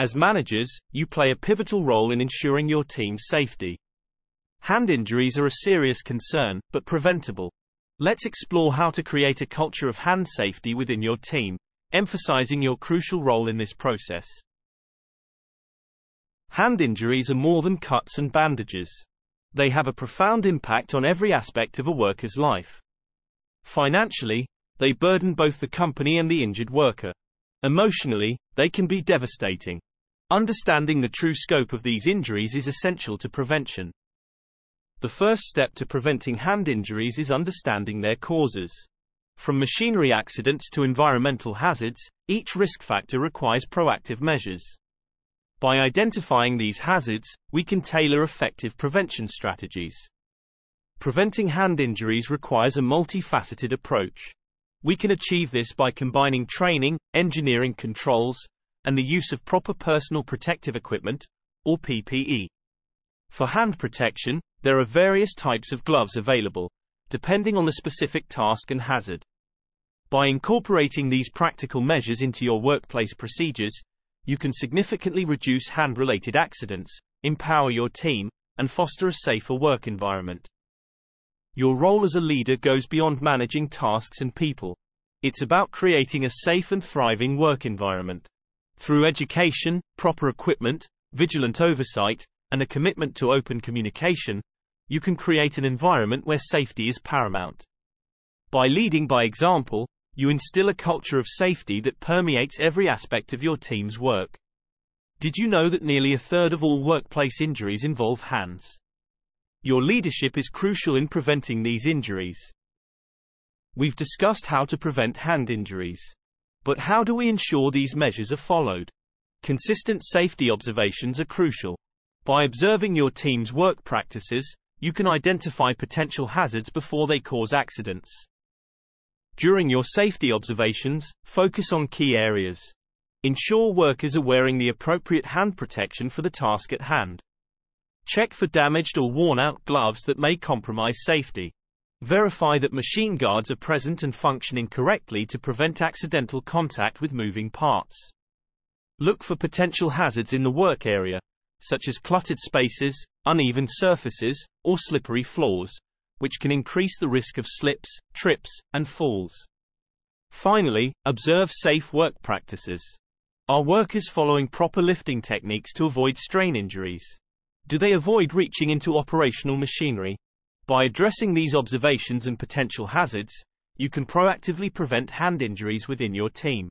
As managers, you play a pivotal role in ensuring your team's safety. Hand injuries are a serious concern, but preventable. Let's explore how to create a culture of hand safety within your team, emphasizing your crucial role in this process. Hand injuries are more than cuts and bandages. They have a profound impact on every aspect of a worker's life. Financially, they burden both the company and the injured worker. Emotionally, they can be devastating. Understanding the true scope of these injuries is essential to prevention. The first step to preventing hand injuries is understanding their causes. From machinery accidents to environmental hazards, each risk factor requires proactive measures. By identifying these hazards, we can tailor effective prevention strategies. Preventing hand injuries requires a multifaceted approach. We can achieve this by combining training, engineering controls, and the use of proper personal protective equipment, or PPE. For hand protection, there are various types of gloves available, depending on the specific task and hazard. By incorporating these practical measures into your workplace procedures, you can significantly reduce hand-related accidents, empower your team, and foster a safer work environment. Your role as a leader goes beyond managing tasks and people. It's about creating a safe and thriving work environment. Through education, proper equipment, vigilant oversight, and a commitment to open communication, you can create an environment where safety is paramount. By leading by example, you instill a culture of safety that permeates every aspect of your team's work. Did you know that nearly a third of all workplace injuries involve hands? Your leadership is crucial in preventing these injuries. We've discussed how to prevent hand injuries. But how do we ensure these measures are followed? Consistent safety observations are crucial. By observing your team's work practices, you can identify potential hazards before they cause accidents. During your safety observations, focus on key areas. Ensure workers are wearing the appropriate hand protection for the task at hand. Check for damaged or worn out gloves that may compromise safety. Verify that machine guards are present and functioning correctly to prevent accidental contact with moving parts. Look for potential hazards in the work area, such as cluttered spaces, uneven surfaces, or slippery floors, which can increase the risk of slips, trips, and falls. Finally, observe safe work practices. Are workers following proper lifting techniques to avoid strain injuries? Do they avoid reaching into operational machinery? By addressing these observations and potential hazards, you can proactively prevent hand injuries within your team.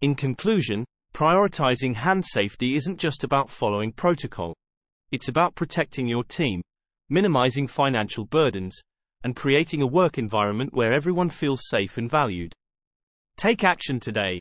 In conclusion, prioritizing hand safety isn't just about following protocol. It's about protecting your team, minimizing financial burdens, and creating a work environment where everyone feels safe and valued. Take action today.